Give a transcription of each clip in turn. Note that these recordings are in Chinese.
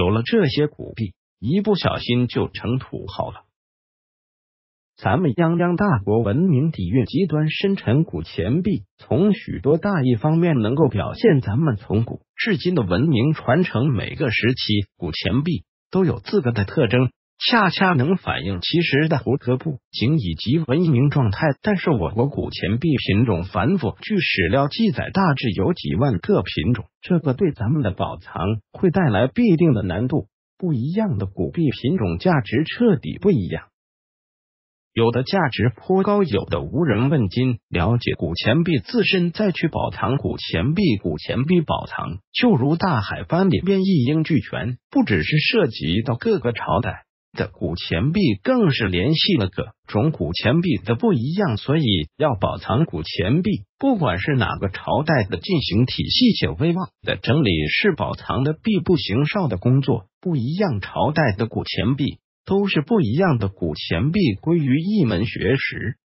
有了这些古币，一不小心就成土豪了。咱们泱泱大国文明底蕴极端深沉，古钱币从许多大义方面能够表现咱们从古至今的文明传承。每个时期古钱币都有自个的特征。恰恰能反映其实的胡特布景以及文明状态。但是我国古钱币品种繁复，据史料记载，大致有几万个品种。这个对咱们的保藏会带来必定的难度。不一样的古币品种价值彻底不一样，有的价值颇高，有的无人问津。了解古钱币自身，再去保藏古钱币。古钱币保藏就如大海般里面一应俱全，不只是涉及到各个朝代。的古钱币更是联系了个种古钱币的不一样，所以要保藏古钱币，不管是哪个朝代的进行体系且威望的整理是保藏的必不行少的工作。不一样朝代的古钱币都是不一样的古钱币，归于一门学识。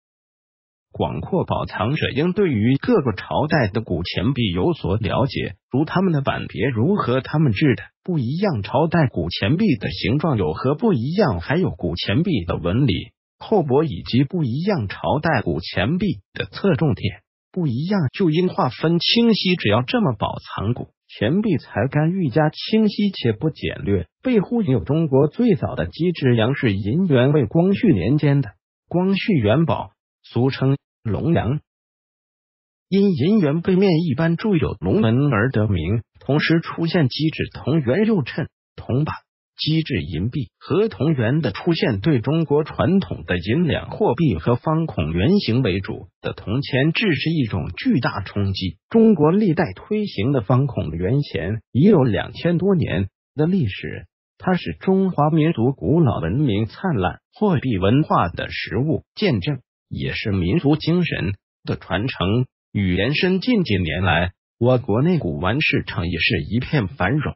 广阔宝藏者应对于各个朝代的古钱币有所了解，如他们的版别如何，他们制的不一样，朝代古钱币的形状有何不一样，还有古钱币的纹理、厚薄以及不一样朝代古钱币的侧重点不一样，就应划分清晰。只要这么保藏古钱币，才干愈加清晰且不简略。背后悠有中国最早的机制杨氏银元，为光绪年间的光绪元宝，俗称。龙阳，因银元背面一般铸有龙纹而得名。同时出现机制铜圆又衬铜板、机制银币和铜圆的出现，对中国传统的银两货币和方孔圆形为主的铜钱制是一种巨大冲击。中国历代推行的方孔圆钱已有两千多年的历史，它是中华民族古老文明灿烂货币文化的食物见证。也是民族精神的传承与延伸。近几年来，我国内古玩市场也是一片繁荣。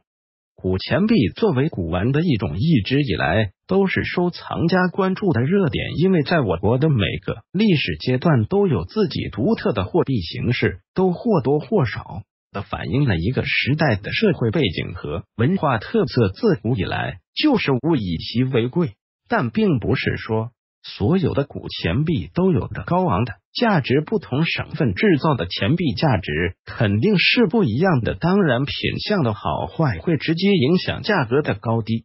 古钱币作为古玩的一种，一直以来都是收藏家关注的热点，因为在我国的每个历史阶段都有自己独特的货币形式，都或多或少的反映了一个时代的社会背景和文化特色。自古以来就是物以稀为贵，但并不是说。所有的古钱币都有着高昂的价值，不同省份制造的钱币价值肯定是不一样的。当然，品相的好坏会直接影响价格的高低。